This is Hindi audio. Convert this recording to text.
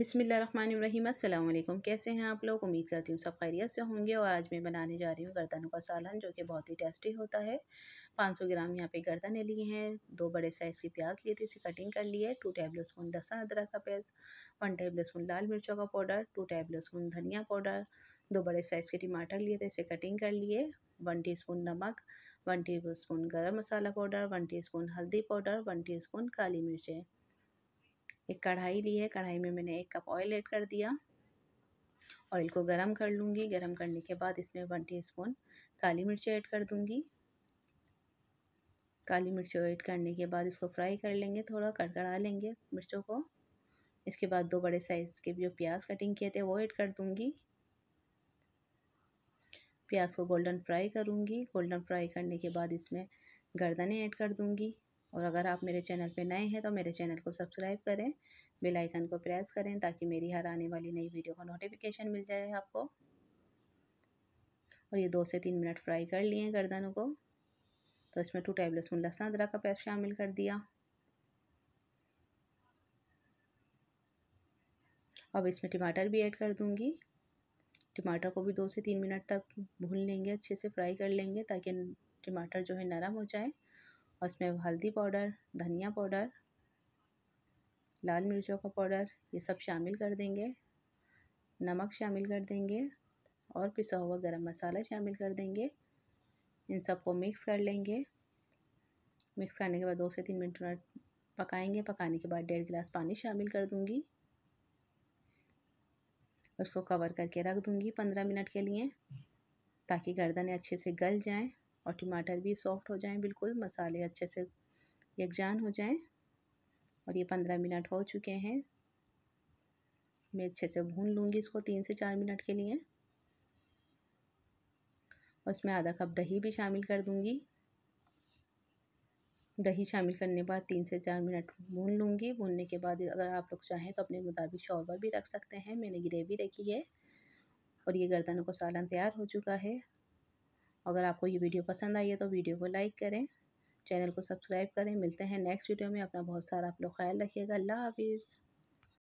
बिसमीम अल्लाम कैसे हैं आप लोग उम्मीद करती हूँ सब खैरियत से होंगे और आज मैं बनाने जा रही हूँ गर्दनों का सालन जो कि बहुत ही टेस्टी होता है 500 ग्राम यहाँ पे गर्दने लिए हैं दो बड़े साइज़ की प्याज लिए थे इसे कटिंग कर लिए टू टेबल स्पून लहसुन अदरक का पेस्ट वन टेबल स्पून लाल मिर्चों का पाउडर टू टेबल स्पून धनिया पाउडर दो बड़े साइज़ के टमाटर लिए थे इसे कटिंग कर लिए वन स्पून नमक one spoon garam masala powder one spoon हल्दी पाउडर वन स्पून काली मिर्चें एक कढ़ाई ली है कढ़ाई में मैंने एक कप ऑयल ऐड कर दिया ऑयल को गरम कर लूँगी गरम करने के बाद इसमें वन टीस्पून काली मिर्च ऐड कर दूँगी काली मिर्च ऐड करने के बाद इसको फ्राई कर लेंगे थोड़ा कड़कड़ा लेंगे मिर्चों को इसके बाद दो बड़े साइज़ के जो प्याज कटिंग किए थे वो ऐड कर दूँगी प्याज को गोल्डन फ्राई करूँगी गोल्डन फ्राई करने के बाद इसमें गर्दने ऐड कर दूँगी और अगर आप मेरे चैनल पर नए हैं तो मेरे चैनल को सब्सक्राइब करें बेल आइकन को प्रेस करें ताकि मेरी हर आने वाली नई वीडियो का नोटिफिकेशन मिल जाए आपको और ये दो से तीन मिनट फ्राई कर लिए गर्दनों को तो इसमें टू टेबल स्पून लहसुन अदरक का पेस्ट शामिल कर दिया अब इसमें टमाटर भी ऐड कर दूंगी टमाटर को भी दो से तीन मिनट तक भून लेंगे अच्छे से फ्राई कर लेंगे ताकि टमाटर जो है नरम हो जाए और उसमें हल्दी पाउडर धनिया पाउडर लाल मिर्चों का पाउडर ये सब शामिल कर देंगे नमक शामिल कर देंगे और पिसा हुआ गरम मसाला शामिल कर देंगे इन सबको मिक्स कर लेंगे मिक्स करने के बाद दो से तीन मिनट पकाएंगे पकाने के बाद डेढ़ गिलास पानी शामिल कर दूंगी उसको कवर करके रख दूंगी पंद्रह मिनट के लिए ताकि गर्दनें अच्छे से गल जाएं और टमाटर भी सॉफ्ट हो जाएं बिल्कुल मसाले अच्छे से यकजान हो जाएं और ये पंद्रह मिनट हो चुके हैं मैं अच्छे से भून लूँगी इसको तीन से चार मिनट के लिए और इसमें आधा कप दही भी शामिल कर दूँगी दही शामिल करने बाद तीन से चार मिनट भून लूँगी भूनने के बाद अगर आप लोग चाहें तो अपने मुताबिक शौरबा भी रख सकते हैं मैंने ग्रेवी रखी है और ये गर्दन को सालन तैयार हो चुका है अगर आपको ये वीडियो पसंद आई है तो वीडियो को लाइक करें चैनल को सब्सक्राइब करें मिलते हैं नेक्स्ट वीडियो में अपना बहुत सारा आप लोग ख्याल रखिएगा अल्लाह हाफिज़